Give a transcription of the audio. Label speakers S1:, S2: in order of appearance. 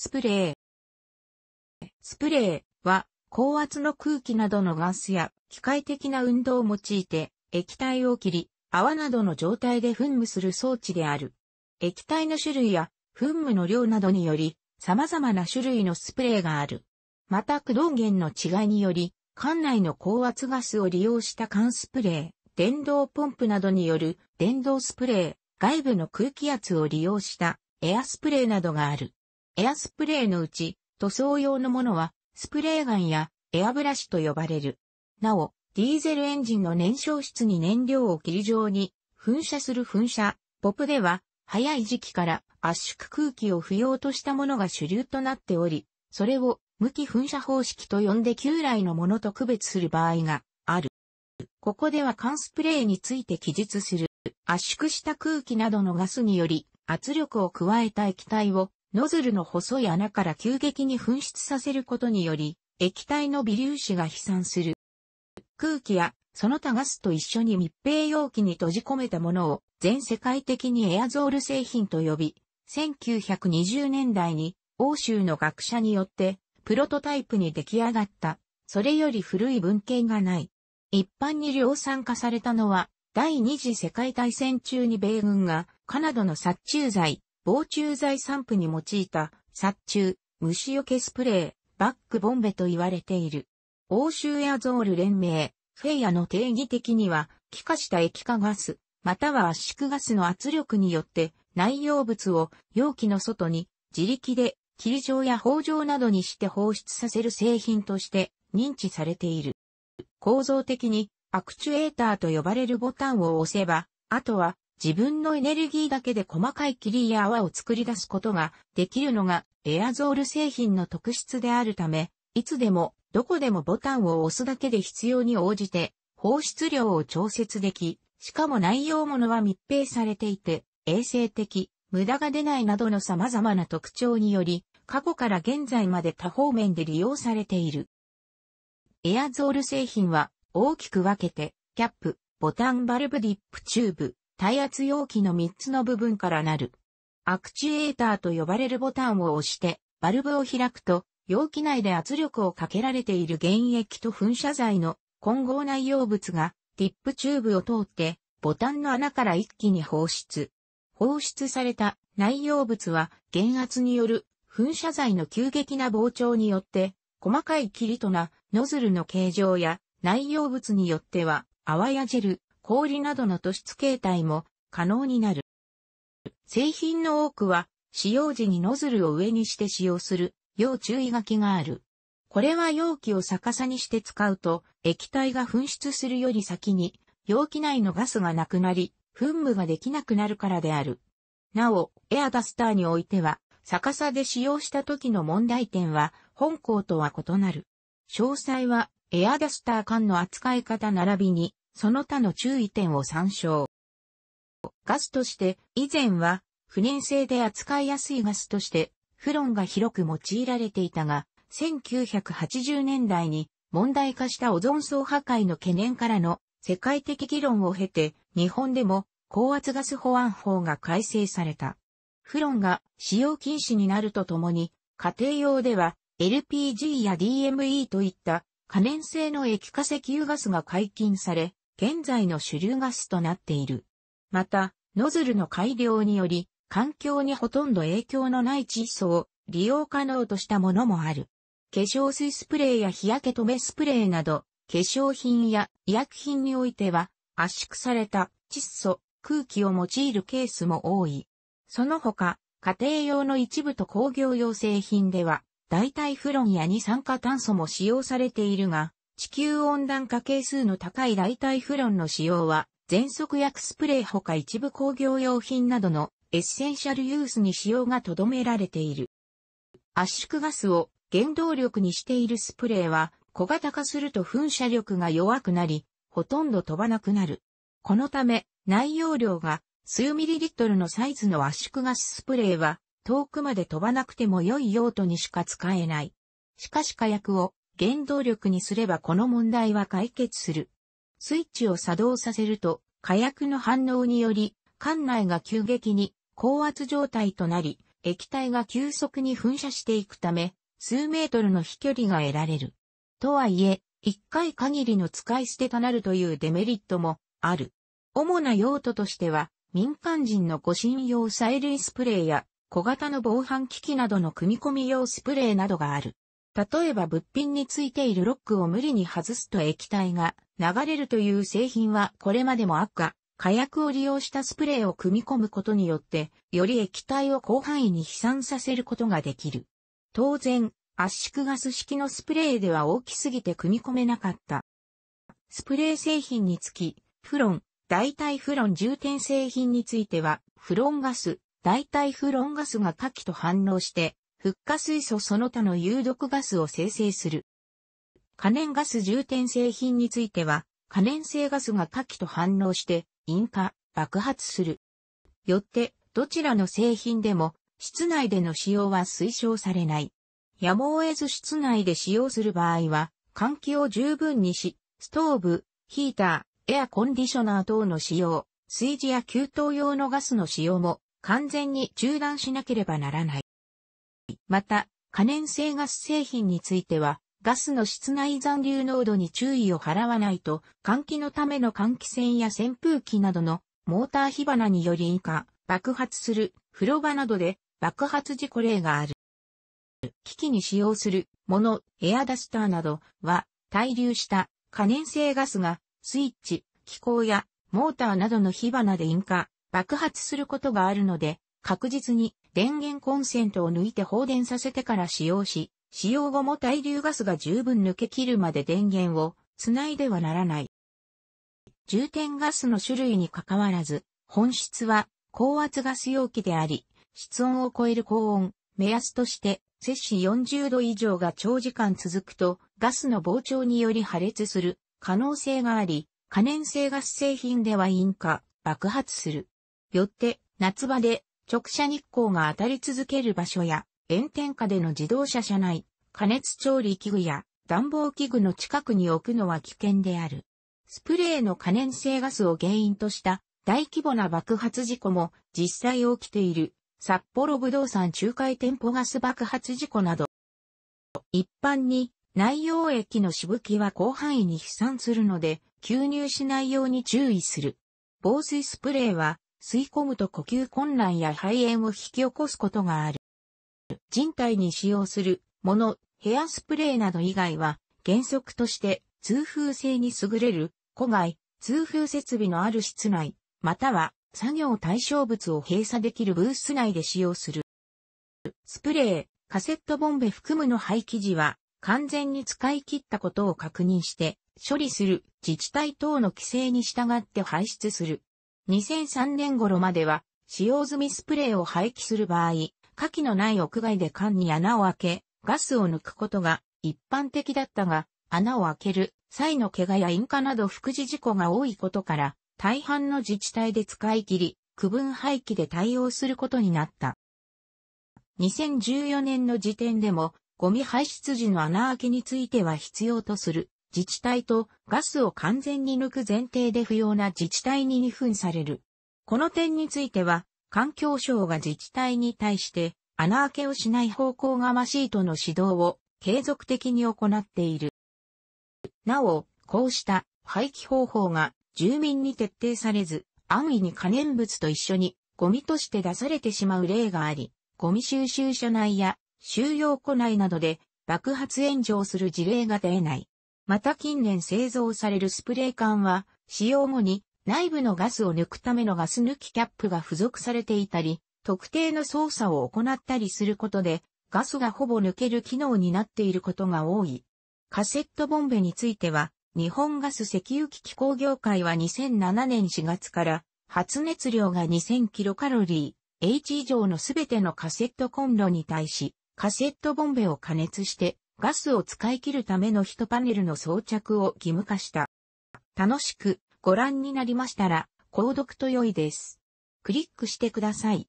S1: スプレー。スプレーは、高圧の空気などのガスや機械的な運動を用いて、液体を切り、泡などの状態で噴霧する装置である。液体の種類や噴霧の量などにより、様々な種類のスプレーがある。また、駆動源の違いにより、管内の高圧ガスを利用した缶スプレー、電動ポンプなどによる電動スプレー、外部の空気圧を利用したエアスプレーなどがある。エアスプレーのうち、塗装用のものは、スプレーガンやエアブラシと呼ばれる。なお、ディーゼルエンジンの燃焼室に燃料を霧状に噴射する噴射、ポプでは、早い時期から圧縮空気を不要としたものが主流となっており、それを無機噴射方式と呼んで旧来のものと区別する場合がある。ここでは缶スプレーについて記述する圧縮した空気などのガスにより圧力を加えた液体をノズルの細い穴から急激に噴出させることにより、液体の微粒子が飛散する。空気やその他ガスと一緒に密閉容器に閉じ込めたものを全世界的にエアゾール製品と呼び、1920年代に欧州の学者によってプロトタイプに出来上がった、それより古い文献がない。一般に量産化されたのは第二次世界大戦中に米軍がカナダの殺虫剤、防虫剤散布に用いた殺虫、虫除けスプレー、バックボンベと言われている。欧州エアゾール連盟、フェイアの定義的には、気化した液化ガス、または圧縮ガスの圧力によって内容物を容器の外に自力で霧状や包状などにして放出させる製品として認知されている。構造的にアクチュエーターと呼ばれるボタンを押せば、あとは自分のエネルギーだけで細かい霧や泡を作り出すことができるのがエアゾール製品の特質であるため、いつでもどこでもボタンを押すだけで必要に応じて放出量を調節でき、しかも内容物は密閉されていて、衛生的、無駄が出ないなどの様々な特徴により、過去から現在まで多方面で利用されている。エアゾール製品は大きく分けて、キャップ、ボタンバルブディップチューブ、耐圧容器の3つの部分からなる。アクチュエーターと呼ばれるボタンを押して、バルブを開くと、容器内で圧力をかけられている原液と噴射剤の混合内容物が、ティップチューブを通って、ボタンの穴から一気に放出。放出された内容物は、減圧による噴射剤の急激な膨張によって、細かいキリとなノズルの形状や内容物によっては、泡やジェル、氷などの突出形態も可能になる。製品の多くは使用時にノズルを上にして使用する要注意書きがある。これは容器を逆さにして使うと液体が噴出するより先に容器内のガスがなくなり噴霧ができなくなるからである。なお、エアダスターにおいては逆さで使用した時の問題点は本校とは異なる。詳細はエアダスター管の扱い方並びにその他の注意点を参照。ガスとして、以前は、不燃性で扱いやすいガスとして、フロンが広く用いられていたが、1980年代に問題化したオゾン層破壊の懸念からの世界的議論を経て、日本でも高圧ガス保安法が改正された。フロンが使用禁止になるとともに、家庭用では LPG や DME といった可燃性の液化石油ガスが解禁され、現在の主流ガスとなっている。また、ノズルの改良により、環境にほとんど影響のない窒素を利用可能としたものもある。化粧水スプレーや日焼け止めスプレーなど、化粧品や医薬品においては、圧縮された窒素、空気を用いるケースも多い。その他、家庭用の一部と工業用製品では、代替フロンや二酸化炭素も使用されているが、地球温暖化係数の高い代替フロンの使用は、全速薬スプレーほか一部工業用品などのエッセンシャルユースに使用が留められている。圧縮ガスを原動力にしているスプレーは、小型化すると噴射力が弱くなり、ほとんど飛ばなくなる。このため、内容量が数ミリリットルのサイズの圧縮ガススプレーは、遠くまで飛ばなくても良い用途にしか使えない。しかし火薬を原動力にすればこの問題は解決する。スイッチを作動させると、火薬の反応により、艦内が急激に高圧状態となり、液体が急速に噴射していくため、数メートルの飛距離が得られる。とはいえ、一回限りの使い捨てとなるというデメリットもある。主な用途としては、民間人の護身用催涙スプレーや小型の防犯機器などの組み込み用スプレーなどがある。例えば物品についているロックを無理に外すと液体が流れるという製品はこれまでも悪化、火薬を利用したスプレーを組み込むことによって、より液体を広範囲に飛散させることができる。当然、圧縮ガス式のスプレーでは大きすぎて組み込めなかった。スプレー製品につき、フロン、代替フロン充填製品については、フロンガス、代替フロンガスが火器と反応して、フッ化水素その他の有毒ガスを生成する。可燃ガス充填製品については、可燃性ガスが火器と反応して引火、爆発する。よって、どちらの製品でも、室内での使用は推奨されない。やむを得ず室内で使用する場合は、換気を十分にし、ストーブ、ヒーター、エアコンディショナー等の使用、水事や給湯用のガスの使用も完全に中断しなければならない。また、可燃性ガス製品については、ガスの室内残留濃度に注意を払わないと、換気のための換気扇や扇風機などのモーター火花により以下、爆発する風呂場などで爆発事故例がある。機器に使用するもの、エアダスターなどは、滞留した可燃性ガスがスイッチ、気候やモーターなどの火花で引火、爆発することがあるので、確実に電源コンセントを抜いて放電させてから使用し、使用後も対流ガスが十分抜け切るまで電源をつないではならない。充填ガスの種類にかかわらず、本質は高圧ガス容器であり、室温を超える高温、目安として摂氏40度以上が長時間続くと、ガスの膨張により破裂する可能性があり、可燃性ガス製品では引火、爆発する。よって、夏場で直射日光が当たり続ける場所や、炎天下での自動車車内、加熱調理器具や暖房器具の近くに置くのは危険である。スプレーの可燃性ガスを原因とした大規模な爆発事故も実際起きている札幌武道産仲介店舗ガス爆発事故など。一般に内容液のしぶきは広範囲に飛散するので吸入しないように注意する。防水スプレーは吸い込むと呼吸困難や肺炎を引き起こすことがある。人体に使用するもの、ヘアスプレーなど以外は、原則として通風性に優れる、戸外、通風設備のある室内、または作業対象物を閉鎖できるブース内で使用する。スプレー、カセットボンベ含むの廃棄時は、完全に使い切ったことを確認して、処理する自治体等の規制に従って排出する。2003年頃までは、使用済みスプレーを廃棄する場合、火器のない屋外で缶に穴を開け、ガスを抜くことが一般的だったが、穴を開ける際の怪我や引火など副次事故が多いことから、大半の自治体で使い切り、区分廃棄で対応することになった。2014年の時点でも、ゴミ排出時の穴開けについては必要とする自治体とガスを完全に抜く前提で不要な自治体に二分される。この点については、環境省が自治体に対して穴開けをしない方向がましいとの指導を継続的に行っている。なお、こうした廃棄方法が住民に徹底されず、安易に可燃物と一緒にゴミとして出されてしまう例があり、ゴミ収集所内や収容庫内などで爆発炎上する事例が出ない。また近年製造されるスプレー缶は、使用後に内部のガスを抜くためのガス抜きキャップが付属されていたり、特定の操作を行ったりすることで、ガスがほぼ抜ける機能になっていることが多い。カセットボンベについては、日本ガス石油機機構業界は2007年4月から、発熱量が2 0 0 0カロリー、H 以上のすべてのカセットコンロに対し、カセットボンベを加熱して、ガスを使い切るための1パネルの装着を義務化した。楽しくご覧になりましたら、購読と良いです。クリックしてください。